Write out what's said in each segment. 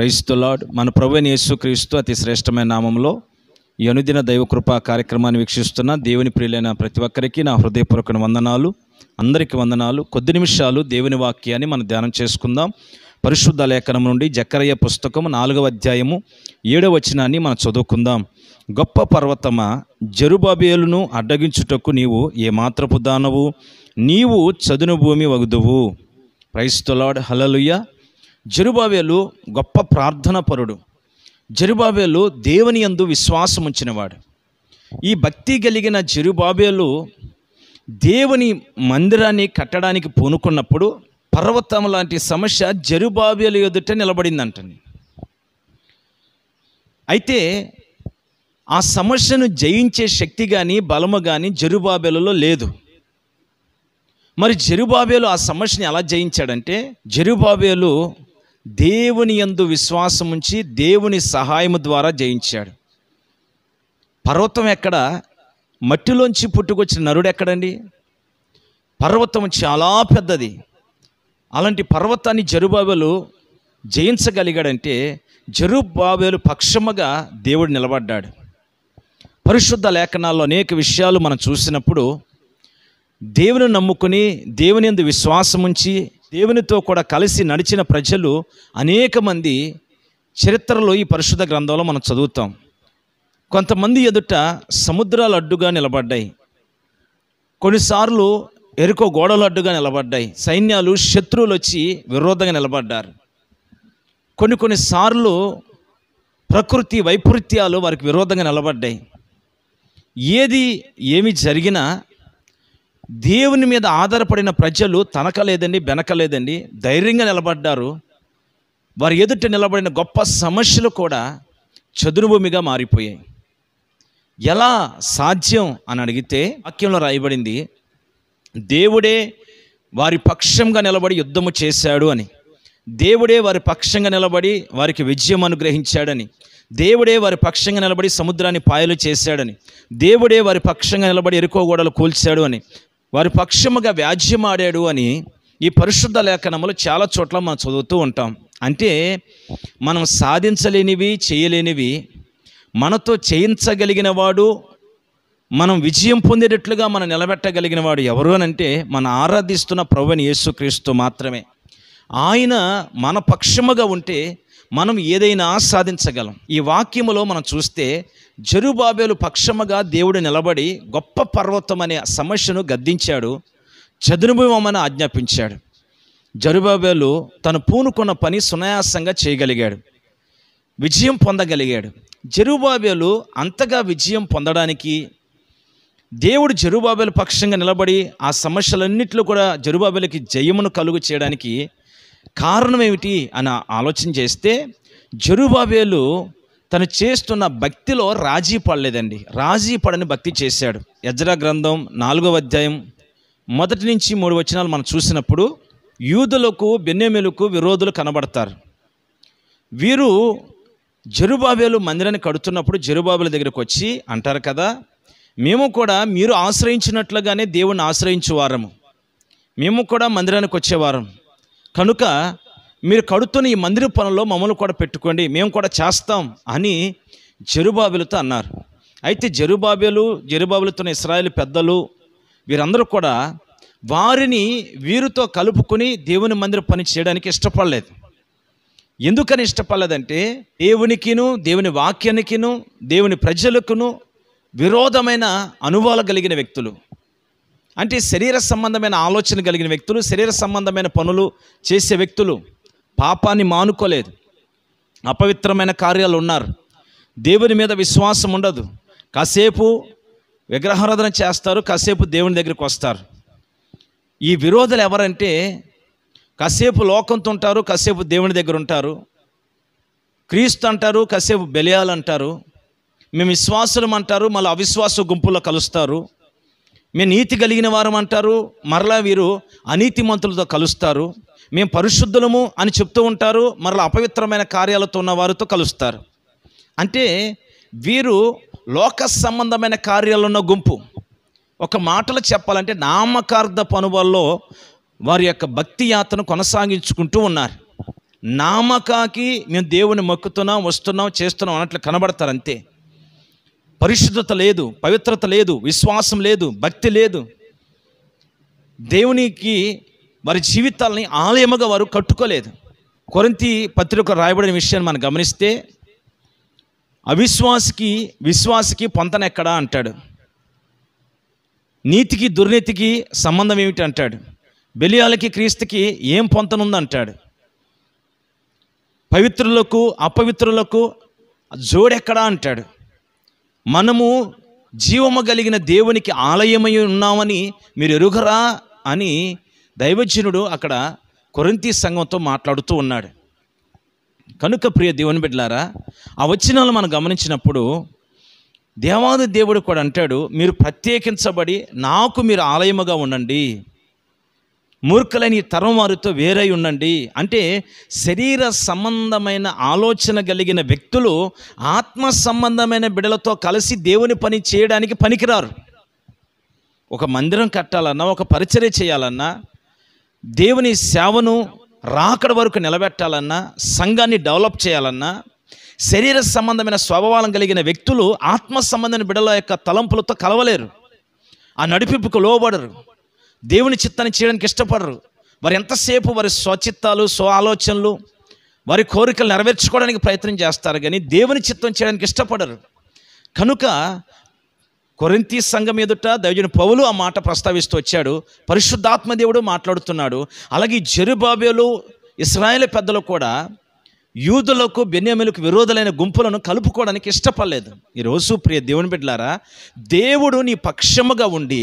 క్రైస్తులాడ్ మన ప్రభుని యేసుక్రీస్తు అతి శ్రేష్టమైన నామంలో ఈ అనుదిన దైవ కార్యక్రమాన్ని వీక్షిస్తున్న దేవుని ప్రియులైన ప్రతి ఒక్కరికి నా హృదయపూర్వక వందనాలు అందరికీ వందనాలు కొద్ది నిమిషాలు దేవుని వాక్యాన్ని మనం ధ్యానం చేసుకుందాం పరిశుద్ధ లేఖనం నుండి జక్కరయ్య పుస్తకం నాలుగవ అధ్యాయము ఏడవ వచనాన్ని మనం చదువుకుందాం గొప్ప పర్వతమ జరుబాబేలును అడ్డగించుటకు నీవు ఏమాత్రపు దానవు నీవు చదును భూమి వగుదువు లాడ్ హలలుయ్య జరుబాబేలు గొప్ప ప్రార్థన పరుడు జరుబాబేలు దేవుని యందు విశ్వాసం ఉంచినవాడు ఈ భక్తి కలిగిన జరుబాబేలు దేవుని మందిరాన్ని కట్టడానికి పూనుకున్నప్పుడు పర్వతం లాంటి సమస్య జరుబాబేలు ఎదుట నిలబడిందంటండి అయితే ఆ సమస్యను జయించే శక్తి కానీ బలము కానీ జరుబాబేలలో లేదు మరి జరుబాబేలు ఆ సమస్యని ఎలా జయించాడంటే జరుబాబేలు దేవుని యందు విశ్వాసం ఉంచి దేవుని సహాయము ద్వారా జయించాడు పర్వతం ఎక్కడ మట్టిలోంచి పుట్టుకొచ్చిన నరుడు ఎక్కడండి పర్వతం చాలా పెద్దది అలాంటి పర్వతాన్ని జరుబాబేలు జయించగలిగాడంటే జరుబాబేలు పక్షముగా దేవుడు నిలబడ్డాడు పరిశుద్ధ లేఖనాల్లో అనేక విషయాలు మనం చూసినప్పుడు దేవుని నమ్ముకుని దేవుని ఎందు విశ్వాసం ఉంచి దేవునితో కూడా కలిసి నడిచిన ప్రజలు అనేక మంది చరిత్రలో ఈ పరిశుద్ధ గ్రంథంలో మనం చదువుతాం కొంతమంది ఎదుట సముద్రాలు అడ్డుగా నిలబడ్డాయి కొన్నిసార్లు ఎరుకో గోడలు అడ్డుగా నిలబడ్డాయి సైన్యాలు శత్రువులు వచ్చి విరోధంగా నిలబడ్డారు కొన్ని కొన్నిసార్లు ప్రకృతి వైపరీత్యాలు వారికి విరోధంగా నిలబడ్డాయి ఏది ఏమి జరిగినా దేవుని మీద ఆధారపడిన ప్రజలు తనకలేదండి వెనకలేదండి ధైర్యంగా నిలబడ్డారు వారి ఎదుట నిలబడిన గొప్ప సమస్యలు కూడా చదురుభూమిగా మారిపోయాయి ఎలా సాధ్యం అని అడిగితే వాక్యంలో రాయబడింది దేవుడే వారి పక్షంగా నిలబడి యుద్ధము చేశాడు అని దేవుడే వారి పక్షంగా నిలబడి వారికి విజయం అనుగ్రహించాడని దేవుడే వారి పక్షంగా నిలబడి సముద్రాన్ని పాయలు చేశాడని దేవుడే వారి పక్షంగా నిలబడి ఎరుకోగోడలు కూల్చాడు అని వారి పక్షముగా వ్యాజ్యమాడాడు అని ఈ పరిశుద్ధ లేఖనములు చాలా చోట్ల మనం చదువుతూ ఉంటాం అంటే మనం సాధించలేనివి చేయలేనివి మనతో చేయించగలిగిన వాడు మనం విజయం పొందేటట్లుగా మనం నిలబెట్టగలిగిన వాడు ఎవరు అంటే మనం ఆరాధిస్తున్న ప్రభుని యేసుక్రీస్తు మాత్రమే ఆయన మన పక్షముగా ఉంటే మనం ఏదైనా సాధించగలం ఈ వాక్యములో మనం చూస్తే జరుబాబేలు పక్షముగా దేవుడు నిలబడి గొప్ప పర్వతం అనే సమస్యను గద్దించాడు చదునుభవమని ఆజ్ఞాపించాడు జరుబాబేలు తను పూనుకున్న పని సునాయాసంగా చేయగలిగాడు విజయం పొందగలిగాడు జరుబాబేలు అంతగా విజయం పొందడానికి దేవుడు జరుబాబేలు పక్షంగా నిలబడి ఆ సమస్యలన్నింటిలో కూడా జరుబాబేలకి జయమును కలుగు చేయడానికి కారణం ఏమిటి అని ఆలోచన చేస్తే జరుబాబేలు తను చేస్తున్న భక్తిలో రాజీ పడలేదండి రాజీ పడని భక్తి చేశాడు యజ్రా గ్రంథం నాలుగవ అధ్యాయం మొదటి నుంచి మూడు వచనాలు మనం చూసినప్పుడు యూదులకు బెన్నెమెలకు విరోధులు కనబడతారు వీరు జరుబాబేలు మందిరాన్ని కడుతున్నప్పుడు జరుబాబుల దగ్గరకు వచ్చి అంటారు కదా మేము కూడా మీరు ఆశ్రయించినట్లుగానే దేవుణ్ణి ఆశ్రయించేవారము మేము కూడా మందిరానికి వచ్చేవారం కనుక మీరు కడుతున్న ఈ మందిర పనుల్లో మమ్మల్ని కూడా పెట్టుకోండి మేము కూడా చేస్తాం అని జరుబాబులతో అన్నారు అయితే జరుబాబేలు జరుబాబులతో ఇస్రాయేల్ పెద్దలు వీరందరూ కూడా వారిని వీరితో కలుపుకొని దేవుని మందిర పని చేయడానికి ఇష్టపడలేదు ఎందుకని ఇష్టపడలేదంటే దేవునికిను దేవుని వాక్యానికిను దేవుని ప్రజలకును విరోధమైన అనుభవాలు కలిగిన వ్యక్తులు అంటే శరీర సంబంధమైన ఆలోచన కలిగిన వ్యక్తులు శరీర సంబంధమైన పనులు చేసే వ్యక్తులు పాపాన్ని మానుకోలేదు అపవిత్రమైన కార్యాలు ఉన్నారు దేవుని మీద విశ్వాసం ఉండదు కాసేపు విగ్రహారాధన చేస్తారు కాసేపు దేవుని దగ్గరికి వస్తారు ఈ విరోధులు ఎవరంటే కాసేపు లోకంతో ఉంటారు కాసేపు దేవుని దగ్గర ఉంటారు క్రీస్తు అంటారు కాసేపు బెలియాలు అంటారు మేము విశ్వాసులం అంటారు మళ్ళీ అవిశ్వాస గుంపులో కలుస్తారు మేము నీతి కలిగిన వారం అంటారు మరలా వీరు అనీతిమంతులతో కలుస్తారు మేము పరిశుద్ధులము అని చెప్తూ ఉంటారు మరలా అపవిత్రమైన కార్యాలతో ఉన్న వారితో కలుస్తారు అంటే వీరు లోక సంబంధమైన కార్యాలు ఉన్న గుంపు ఒక మాటలు చెప్పాలంటే నామకార్థ పనువల్లో వారి యొక్క భక్తి యాత్రను కొనసాగించుకుంటూ ఉన్నారు నామకాకి మేము దేవుని మొక్కుతున్నాం వస్తున్నాం చేస్తున్నాం అన్నట్లు కనబడతారు అంతే పరిశుద్ధత లేదు పవిత్రత లేదు విశ్వాసం లేదు భక్తి లేదు దేవునికి వారి జీవితాలని ఆలయముగా వారు కట్టుకోలేదు కొరంతి పత్రిక రాయబడిన విషయాన్ని మనం గమనిస్తే అవిశ్వాసికి విశ్వాసికి ఎక్కడా అంటాడు నీతికి దుర్నీతికి సంబంధం ఏమిటి అంటాడు బెలియాలకి క్రీస్తుకి ఏం పొంతనుందంటాడు పవిత్రులకు అపవిత్రులకు జోడెక్కడా అంటాడు మనము జీవము కలిగిన దేవునికి ఆలయమై ఉన్నామని మీరు ఎరుగరా అని దైవజనుడు అక్కడ కొరంతీ సంఘంతో మాట్లాడుతూ ఉన్నాడు కనుక ప్రియ దేవుని బిడ్డలారా ఆ వచనాలు మనం గమనించినప్పుడు దేవాది దేవుడు కూడా అంటాడు మీరు ప్రత్యేకించబడి నాకు మీరు ఆలయముగా ఉండండి మూర్ఖులని తరం వారితో వేరై ఉండండి అంటే శరీర సంబంధమైన ఆలోచన కలిగిన వ్యక్తులు ఆత్మ సంబంధమైన బిడలతో కలిసి దేవుని పని చేయడానికి పనికిరారు ఒక మందిరం కట్టాలన్నా ఒక పరిచర్య చేయాలన్నా దేవుని సేవను రాకడ వరకు నిలబెట్టాలన్నా సంఘాన్ని డెవలప్ చేయాలన్నా శరీర సంబంధమైన స్వభావాలను కలిగిన వ్యక్తులు ఆత్మ సంబంధమైన బిడల యొక్క తలంపులతో కలవలేరు ఆ నడిపింపుకు లోబడరు దేవుని చిత్తాన్ని చేయడానికి ఇష్టపడరు వారు ఎంతసేపు వారి స్వచిత్తాలు స్వ ఆలోచనలు వారి కోరికలు నెరవేర్చుకోవడానికి ప్రయత్నం చేస్తారు కానీ దేవుని చిత్తం చేయడానికి ఇష్టపడరు కనుక కొరింతి సంఘం ఎదుట దైవజన పౌలు ఆ మాట ప్రస్తావిస్తూ వచ్చాడు పరిశుద్ధాత్మ దేవుడు మాట్లాడుతున్నాడు అలాగే జరుబాబేలు ఇస్రాయేల్ పెద్దలు కూడా యూదులకు బెన్యామిలకు విరోధులైన గుంపులను కలుపుకోవడానికి ఇష్టపడలేదు ఈరోజు ప్రియ దేవుని బిడ్డలారా దేవుడు నీ పక్షముగా ఉండి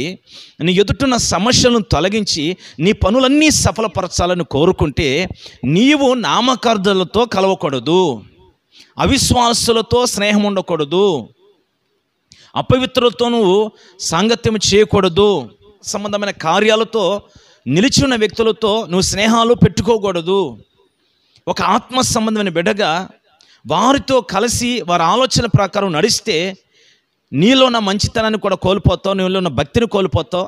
నీ ఎదుటిన సమస్యలను తొలగించి నీ పనులన్నీ సఫలపరచాలని కోరుకుంటే నీవు నామకార్థులతో కలవకూడదు అవిశ్వాసులతో స్నేహం ఉండకూడదు అపవిత్రులతో నువ్వు సాంగత్యం చేయకూడదు సంబంధమైన కార్యాలతో నిలిచిన వ్యక్తులతో నువ్వు స్నేహాలు పెట్టుకోకూడదు ఒక ఆత్మ సంబంధమైన బిడగా వారితో కలిసి వారి ఆలోచన ప్రకారం నడిస్తే నీలో ఉన్న మంచితనాన్ని కూడా కోల్పోతావు నీలో ఉన్న భక్తిని కోల్పోతావు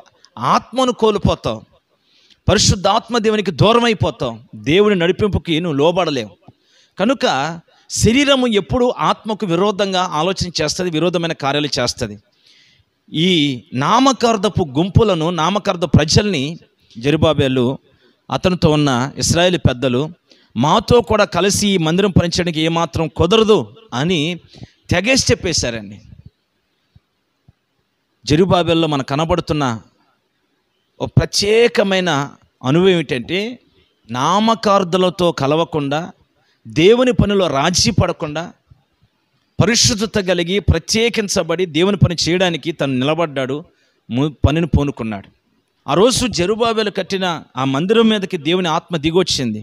ఆత్మను కోల్పోతావు పరిశుద్ధాత్మ దేవునికి దూరం అయిపోతావు దేవుని నడిపింపుకి నువ్వు లోబడలేవు కనుక శరీరము ఎప్పుడు ఆత్మకు విరోధంగా ఆలోచన చేస్తుంది విరోధమైన కార్యాలు చేస్తుంది ఈ నామకార్థపు గుంపులను నామకార్థ ప్రజల్ని జరిబాబేలు అతనితో ఉన్న ఇస్రాయేలీ పెద్దలు మాతో కూడా కలిసి ఈ మందిరం పనిచేయడానికి ఏమాత్రం కుదరదు అని తెగేసి చెప్పేశారండి జరుబాబెల్లో మనకు కనబడుతున్న ఒక ప్రత్యేకమైన అనుభవం ఏమిటంటే నామకార్థులతో కలవకుండా దేవుని పనిలో రాజీ పడకుండా పరిశుద్ధత కలిగి ప్రత్యేకించబడి దేవుని పని చేయడానికి తను నిలబడ్డాడు పనిని పూనుకున్నాడు ఆ రోజు జరుబాబేలు కట్టిన ఆ మందిరం మీదకి దేవుని ఆత్మ దిగొచ్చింది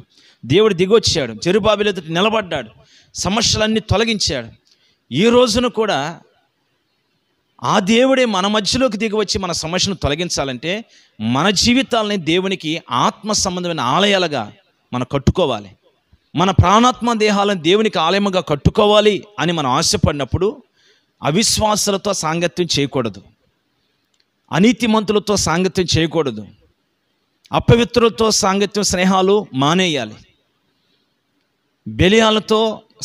దేవుడు దిగొచ్చాడు జరుబాబేలు ఎదుటి నిలబడ్డాడు సమస్యలన్నీ తొలగించాడు ఈ రోజున కూడా ఆ దేవుడే మన మధ్యలోకి దిగివచ్చి మన సమస్యను తొలగించాలంటే మన జీవితాలని దేవునికి ఆత్మ సంబంధమైన ఆలయాలుగా మనం కట్టుకోవాలి మన ప్రాణాత్మ దేహాలను దేవునికి ఆలయముగా కట్టుకోవాలి అని మనం ఆశపడినప్పుడు అవిశ్వాసాలతో సాంగత్యం చేయకూడదు అనీతిమంతులతో సాంగత్యం చేయకూడదు అపవిత్రులతో సాంగత్యం స్నేహాలు మానేయాలి బెలియాలతో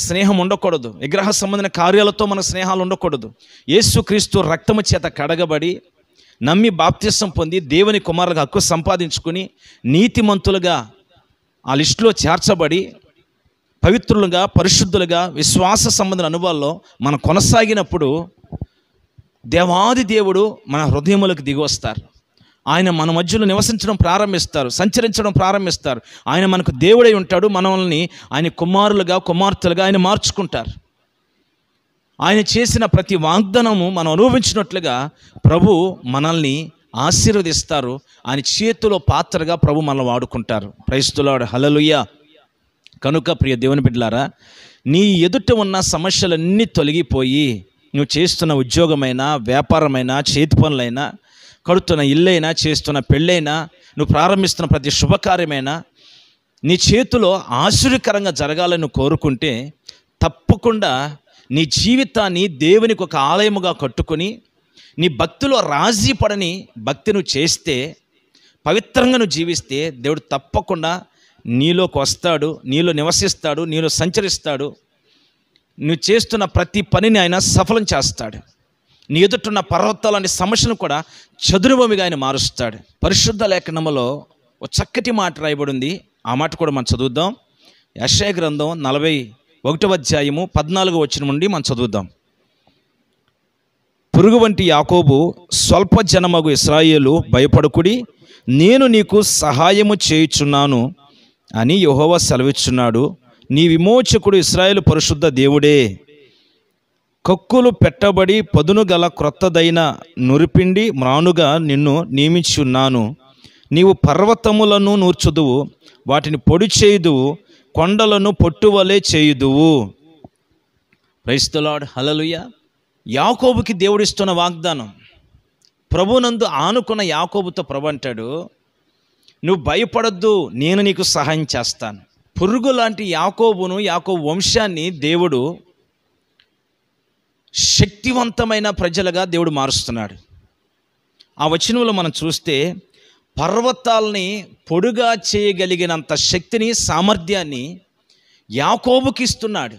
స్నేహం ఉండకూడదు విగ్రహ సంబంధించిన కార్యాలతో మన స్నేహాలు ఉండకూడదు యేసుక్రీస్తు రక్తము చేత కడగబడి నమ్మి బాప్తిసం పొంది దేవుని కుమారులకు హక్కు సంపాదించుకుని నీతిమంతులుగా ఆ లిస్టులో చేర్చబడి పవిత్రులుగా పరిశుద్ధులుగా విశ్వాస సంబంధిన అనుభవాల్లో మనం కొనసాగినప్పుడు దేవాది దేవుడు మన హృదయములకు దిగి వస్తారు ఆయన మన మధ్యలో నివసించడం ప్రారంభిస్తారు సంచరించడం ప్రారంభిస్తారు ఆయన మనకు దేవుడై ఉంటాడు మనల్ని ఆయన కుమారులుగా కుమార్తెలుగా ఆయన మార్చుకుంటారు ఆయన చేసిన ప్రతి వాగ్దానము మనం అనుభవించినట్లుగా ప్రభు మనల్ని ఆశీర్వదిస్తారు ఆయన చేతిలో పాత్రగా ప్రభు మనల్ని వాడుకుంటారు క్రైస్తులాడు హలలుయ్య కనుక ప్రియ దేవుని బిడ్డలారా నీ ఎదుట ఉన్న సమస్యలన్నీ తొలగిపోయి నువ్వు చేస్తున్న ఉద్యోగమైనా వ్యాపారమైనా చేతి పనులైనా కడుతున్న ఇల్లైనా చేస్తున్న పెళ్ళైనా నువ్వు ప్రారంభిస్తున్న ప్రతి శుభకార్యమైనా నీ చేతిలో ఆశ్చర్యకరంగా జరగాలని కోరుకుంటే తప్పకుండా నీ జీవితాన్ని దేవునికి ఒక ఆలయముగా కట్టుకొని నీ భక్తిలో రాజీ పడని భక్తి నువ్వు చేస్తే పవిత్రంగా నువ్వు జీవిస్తే దేవుడు తప్పకుండా నీలోకి వస్తాడు నీలో నివసిస్తాడు నీలో సంచరిస్తాడు నువ్వు చేస్తున్న ప్రతి పనిని ఆయన సఫలం చేస్తాడు నీ ఎదుటిన్న పర్వతాలని సమస్యను కూడా చదురుభూమిగా ఆయన మారుస్తాడు పరిశుద్ధ లేఖనములో ఒక చక్కటి మాట రాయబడి ఉంది ఆ మాట కూడా మనం చదువుద్దాం యశయ గ్రంథం నలభై ఒకటో అధ్యాయము పద్నాలుగు వచ్చిన నుండి మనం చదువుద్దాం పురుగు వంటి యాకోబు స్వల్ప జనమగు ఇస్రాయేలు భయపడుకుడి నేను నీకు సహాయము చేయుచున్నాను అని యహోవ సెలవిచ్చున్నాడు నీ విమోచకుడు ఇస్రాయేల్ పరిశుద్ధ దేవుడే కక్కులు పెట్టబడి పదును గల క్రొత్తదైన నురిపిండి మ్రానుగా నిన్ను నియమించున్నాను నీవు పర్వతములను నూర్చుదువు వాటిని పొడి చేయుదువు కొండలను పొట్టువలే చేయుదువు క్రైస్తలాడ్ హలలుయ యాకోబుకి దేవుడిస్తున్న వాగ్దానం ప్రభునందు ఆనుకున్న యాకోబుతో ప్రభు అంటాడు నువ్వు భయపడద్దు నేను నీకు సహాయం చేస్తాను పురుగు లాంటి యాకోబును యాకో వంశాన్ని దేవుడు శక్తివంతమైన ప్రజలుగా దేవుడు మారుస్తున్నాడు ఆ వచనంలో మనం చూస్తే పర్వతాల్ని పొడుగా చేయగలిగినంత శక్తిని సామర్థ్యాన్ని యాకోబుకి ఇస్తున్నాడు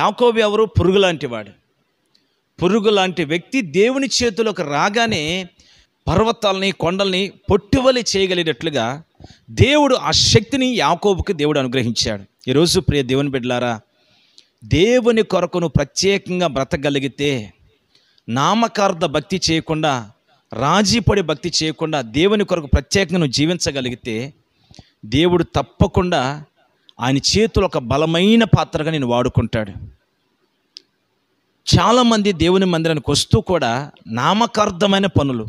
యాకోబు ఎవరు పురుగు లాంటివాడు పురుగు లాంటి వ్యక్తి దేవుని చేతులకు రాగానే పర్వతాలని కొండల్ని పొట్టువలి చేయగలిగినట్లుగా దేవుడు ఆ శక్తిని యాకోబుకి దేవుడు అనుగ్రహించాడు ఈరోజు ప్రియ దేవుని బిడ్డలారా దేవుని కొరకును ప్రత్యేకంగా బ్రతకగలిగితే నామకార్థ భక్తి చేయకుండా రాజీపడి భక్తి చేయకుండా దేవుని కొరకు ప్రత్యేకంగా నువ్వు జీవించగలిగితే దేవుడు తప్పకుండా ఆయన చేతులు ఒక బలమైన పాత్రగా నేను వాడుకుంటాడు చాలామంది దేవుని మందిరానికి వస్తూ కూడా నామకార్థమైన పనులు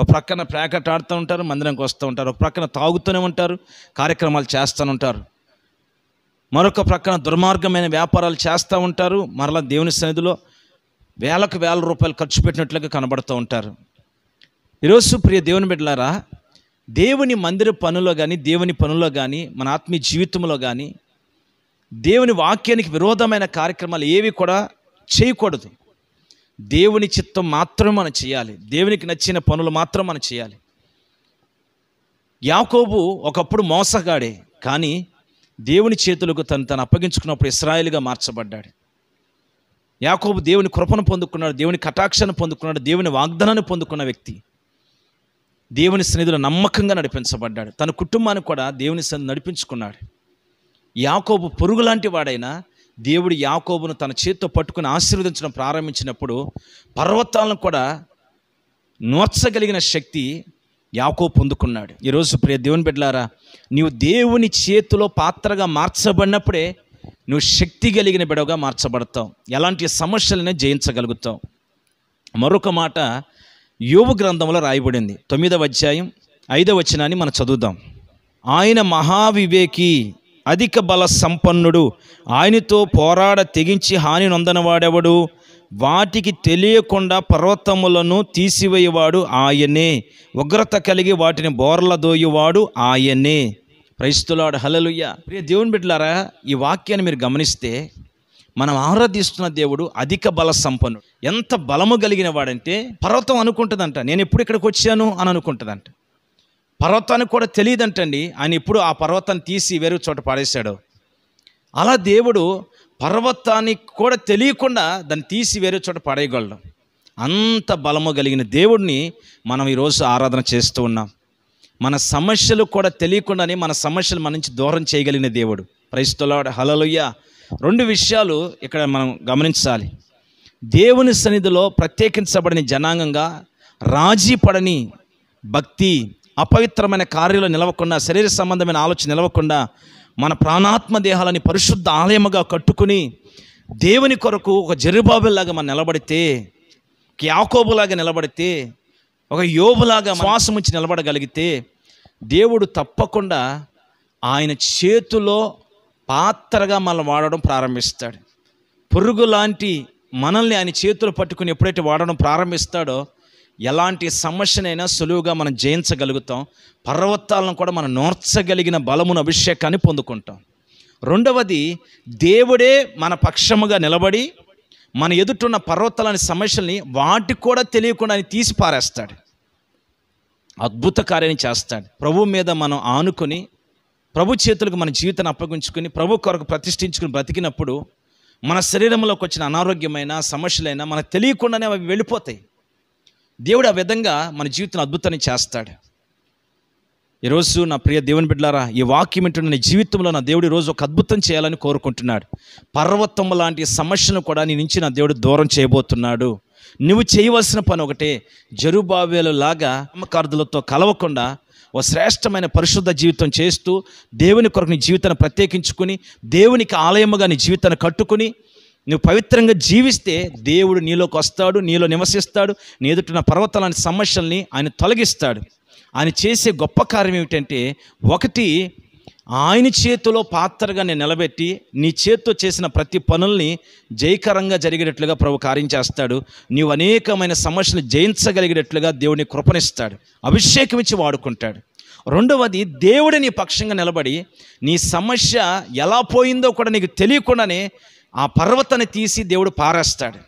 ఒక ప్రక్కన ప్యాకెట్ ఆడుతూ ఉంటారు మందిరంకి వస్తూ ఉంటారు ఒక ప్రక్కన తాగుతూనే ఉంటారు కార్యక్రమాలు చేస్తూ ఉంటారు మరొక ప్రక్కన దుర్మార్గమైన వ్యాపారాలు చేస్తూ ఉంటారు మరలా దేవుని సన్నిధిలో వేలకు వేల రూపాయలు ఖర్చు పెట్టినట్లుగా కనబడుతూ ఉంటారు ఈరోజు ప్రియ దేవుని బిడ్డలారా దేవుని మందిర పనులో కానీ దేవుని పనుల్లో కానీ మన ఆత్మీయ జీవితంలో కానీ దేవుని వాక్యానికి విరోధమైన కార్యక్రమాలు ఏవి కూడా చేయకూడదు దేవుని చిత్తం మాత్రం మనం చేయాలి దేవునికి నచ్చిన పనులు మాత్రం మనం చేయాలి యాకోబు ఒకప్పుడు మోసగాడే కానీ దేవుని చేతులకు తను తను అప్పగించుకున్నప్పుడు ఇస్రాయల్గా మార్చబడ్డాడు యాకోబు దేవుని కృపను పొందుకున్నాడు దేవుని కటాక్షను పొందుకున్నాడు దేవుని వాగ్దానాన్ని పొందుకున్న వ్యక్తి దేవుని సన్నిధిలో నమ్మకంగా నడిపించబడ్డాడు తన కుటుంబాన్ని కూడా దేవుని సన్నిధి నడిపించుకున్నాడు యాకోబు పొరుగు లాంటి వాడైనా దేవుడు యాకోబును తన చేతితో పట్టుకుని ఆశీర్వదించడం ప్రారంభించినప్పుడు పర్వతాలను కూడా నోత్సగలిగిన శక్తి యాకో పొందుకున్నాడు ఈరోజు ప్రియ దేవుని బిడ్డలారా నీవు దేవుని చేతిలో పాత్రగా మార్చబడినప్పుడే నువ్వు శక్తి కలిగిన బిడవగా మార్చబడతావు ఎలాంటి సమస్యలనే జయించగలుగుతావు మరొక మాట యోగు గ్రంథంలో రాయబడింది తొమ్మిదవ అధ్యాయం ఐదవ వచనాన్ని మనం చదువుదాం ఆయన మహావివేకి అధిక బల సంపన్నుడు ఆయనతో పోరాడ తెగించి హాని నొందనవాడెవడు వాటికి తెలియకుండా పర్వతములను తీసివేయవాడు ఆయనే ఉగ్రత కలిగి వాటిని బోర్ల దోయవాడు ఆయనే క్రైస్తులాడు హలలుయ్య ప్రియ దేవుని బిడ్డలారా ఈ వాక్యాన్ని మీరు గమనిస్తే మనం ఆరాధిస్తున్న దేవుడు అధిక బల సంపన్నుడు ఎంత బలము కలిగిన వాడంటే పర్వతం అనుకుంటుందంట నేను ఎప్పుడు ఇక్కడికి వచ్చాను అని అనుకుంటుందంట పర్వతానికి కూడా తెలియదంటండి ఆయన ఇప్పుడు ఆ పర్వతాన్ని తీసి వేరే చోట పాడేశాడు అలా దేవుడు పర్వతానికి కూడా తెలియకుండా దాన్ని తీసి వేరే చోట పడేయగలడు అంత బలము కలిగిన దేవుడిని మనం ఈరోజు ఆరాధన చేస్తూ ఉన్నాం మన సమస్యలు కూడా తెలియకుండానే మన సమస్యలు మన నుంచి దూరం చేయగలిగిన దేవుడు క్రైస్తవులాడ హలలుయ్య రెండు విషయాలు ఇక్కడ మనం గమనించాలి దేవుని సన్నిధిలో ప్రత్యేకించబడిన జనాంగంగా రాజీ పడని భక్తి అపవిత్రమైన కార్యాలు నిలవకుండా శరీర సంబంధమైన ఆలోచన నిలవకుండా మన ప్రాణాత్మ దేహాలని పరిశుద్ధ ఆలయముగా కట్టుకుని దేవుని కొరకు ఒక జరుబాబులాగా మనం నిలబడితే ఒక యాకోబులాగా నిలబడితే ఒక యోబులాగా వచ్చి నిలబడగలిగితే దేవుడు తప్పకుండా ఆయన చేతిలో పాత్రగా మనం వాడడం ప్రారంభిస్తాడు పురుగు లాంటి మనల్ని ఆయన చేతులు పట్టుకుని ఎప్పుడైతే వాడడం ప్రారంభిస్తాడో ఎలాంటి సమస్యనైనా సులువుగా మనం జయించగలుగుతాం పర్వతాలను కూడా మనం నోర్చగలిగిన బలమును అభిషేకాన్ని పొందుకుంటాం రెండవది దేవుడే మన పక్షముగా నిలబడి మన ఎదుటున్న పర్వతాలని సమస్యల్ని వాటికి కూడా తెలియకుండా ఆయన తీసి పారేస్తాడు అద్భుత కార్యం చేస్తాడు ప్రభు మీద మనం ఆనుకొని ప్రభు చేతులకు మన జీవితాన్ని అప్పగించుకుని ప్రభు కొరకు ప్రతిష్ఠించుకుని బ్రతికినప్పుడు మన శరీరంలోకి వచ్చిన అనారోగ్యమైన సమస్యలైనా మనకు తెలియకుండానే అవి వెళ్ళిపోతాయి దేవుడు ఆ విధంగా మన జీవితం అద్భుతాన్ని చేస్తాడు ఈరోజు నా ప్రియ దేవుని బిడ్డలారా ఈ వాక్యం ఏంటంటే నీ జీవితంలో నా దేవుడు ఈరోజు ఒక అద్భుతం చేయాలని కోరుకుంటున్నాడు పర్వతం లాంటి సమస్యను కూడా నీ నుంచి నా దేవుడు దూరం చేయబోతున్నాడు నువ్వు చేయవలసిన పని ఒకటే జరుబావేలు లాగా అమ్మకార్థులతో కలవకుండా ఓ శ్రేష్టమైన పరిశుద్ధ జీవితం చేస్తూ దేవుని కొరకు నీ జీవితాన్ని ప్రత్యేకించుకుని దేవునికి ఆలయముగా నీ జీవితాన్ని కట్టుకుని నువ్వు పవిత్రంగా జీవిస్తే దేవుడు నీలోకి వస్తాడు నీలో నివసిస్తాడు నీ ఎదుటిన పర్వతాలని సమస్యల్ని ఆయన తొలగిస్తాడు ఆయన చేసే గొప్ప కార్యం ఏమిటంటే ఒకటి ఆయన చేతిలో పాత్రగా నేను నిలబెట్టి నీ చేతితో చేసిన ప్రతి పనుల్ని జయకరంగా జరిగేటట్లుగా ప్రభు కార్యం చేస్తాడు నీవు అనేకమైన సమస్యలు జయించగలిగేటట్లుగా దేవుడిని కృపణిస్తాడు అభిషేకం ఇచ్చి వాడుకుంటాడు రెండవది దేవుడిని పక్షంగా నిలబడి నీ సమస్య ఎలా పోయిందో కూడా నీకు తెలియకుండానే ఆ పర్వతాన్ని తీసి దేవుడు పారేస్తాడు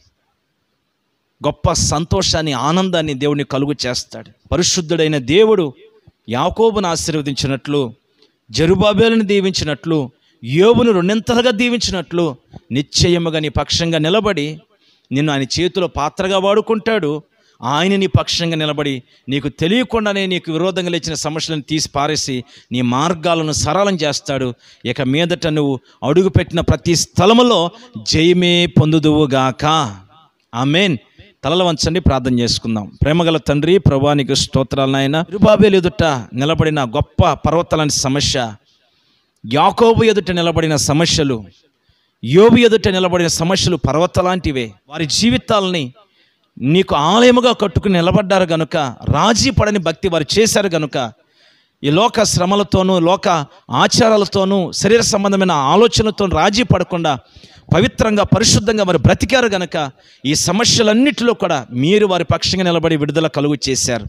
గొప్ప సంతోషాన్ని ఆనందాన్ని దేవుడిని కలుగు చేస్తాడు పరిశుద్ధుడైన దేవుడు యాకోబును ఆశీర్వదించినట్లు జరుబాబేలను దీవించినట్లు యోబును రెండింతలుగా దీవించినట్లు నిశ్చయముగా నీ పక్షంగా నిలబడి నిన్ను ఆయన చేతిలో పాత్రగా వాడుకుంటాడు ఆయన నీ పక్షంగా నిలబడి నీకు తెలియకుండానే నీకు విరోధంగా లేచిన సమస్యలను తీసి పారేసి నీ మార్గాలను సరళం చేస్తాడు ఇక మీదట నువ్వు అడుగుపెట్టిన ప్రతి స్థలములో జయమే పొందుదువుగాక ఆమెన్ తలల వంచండి ప్రార్థన చేసుకుందాం ప్రేమగల తండ్రి ప్రభానికి స్తోత్రాలను ఆయన రుబాబేలు ఎదుట నిలబడిన గొప్ప పర్వతాలని సమస్య యాకోబు ఎదుట నిలబడిన సమస్యలు యోబు ఎదుట నిలబడిన సమస్యలు పర్వతలాంటివే వారి జీవితాలని నీకు ఆలయముగా కట్టుకుని నిలబడ్డారు గనుక రాజీ పడని భక్తి వారు చేశారు గనుక ఈ లోక శ్రమలతోనూ లోక ఆచారాలతోనూ శరీర సంబంధమైన ఆలోచనలతో రాజీ పడకుండా పవిత్రంగా పరిశుద్ధంగా వారు బ్రతికారు గనక ఈ సమస్యలన్నింటిలో కూడా మీరు వారి పక్షంగా నిలబడి విడుదల కలుగు చేశారు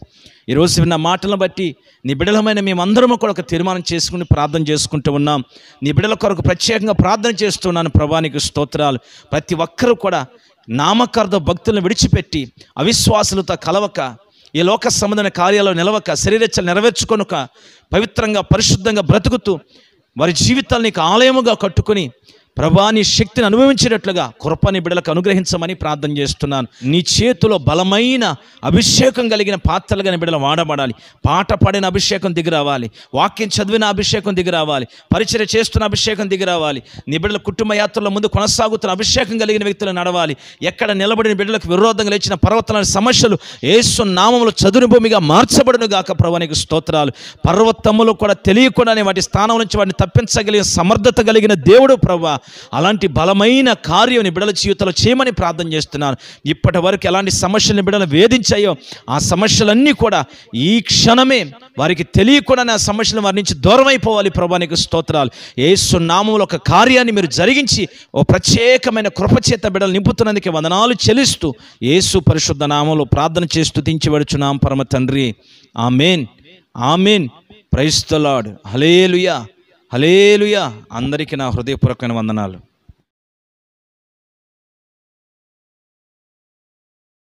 ఈరోజు విన్న మాటలను బట్టి నీ బిడలమైన మేమందరము కూడా ఒక తీర్మానం చేసుకుని ప్రార్థన చేసుకుంటూ ఉన్నాం నీ బిడల కొరకు ప్రత్యేకంగా ప్రార్థన చేస్తున్నాను ప్రభానికి స్తోత్రాలు ప్రతి ఒక్కరూ కూడా నామకార్థ భక్తులను విడిచిపెట్టి అవిశ్వాసులతో కలవక ఈ లోక సంబంధమైన కార్యాలు నిలవక శరీరెచ్చలు నెరవేర్చుకొనుక పవిత్రంగా పరిశుద్ధంగా బ్రతుకుతూ వారి జీవితాలు నీకు ఆలయముగా కట్టుకుని ప్రభా నీ శక్తిని అనుభవించినట్లుగా కృపని బిడలకు అనుగ్రహించమని ప్రార్థన చేస్తున్నాను నీ చేతిలో బలమైన అభిషేకం కలిగిన పాత్రలు కానీ బిడలు వాడబడాలి పాట పాడిన అభిషేకం దిగి రావాలి వాక్యం చదివిన అభిషేకం దిగి రావాలి చేస్తున్న అభిషేకం దిగి రావాలి నీ బిడ్డల కుటుంబ యాత్రల ముందు కొనసాగుతున్న అభిషేకం కలిగిన వ్యక్తులు నడవాలి ఎక్కడ నిలబడిన బిడ్డలకు విరోధంగా లేచిన పర్వతాల సమస్యలు ఏసు నామములు చదువుని భూమిగా మార్చబడును గాక ప్రభానికి స్తోత్రాలు పర్వతములు కూడా తెలియకుండానే వాటి స్థానం నుంచి వాటిని తప్పించగలిగిన సమర్థత కలిగిన దేవుడు ప్రభా అలాంటి బలమైన కార్యం బిడల జీవితంలో చేయమని ప్రార్థన చేస్తున్నాను ఇప్పటి వరకు ఎలాంటి సమస్యలను బిడలు వేధించాయో ఆ సమస్యలన్నీ కూడా ఈ క్షణమే వారికి తెలియకుండా నా సమస్యలు వారి నుంచి దూరం అయిపోవాలి ప్రభానికి స్తోత్రాలు ఏసు నామంలో ఒక కార్యాన్ని మీరు జరిగించి ఓ ప్రత్యేకమైన కృపచేత బిడలు నింపుతున్నందుకు వందనాలు చెల్లిస్తూ ఏసు పరిశుద్ధ నామంలో ప్రార్థన చేస్తూ దించివడుచున్నాం పరమ తండ్రి ఆమెన్ ఆమెన్ ప్రైస్తలాడు హలేలుయా హలేలుయా అందరికీ నా హృదయపూర్వకమైన వందనాలు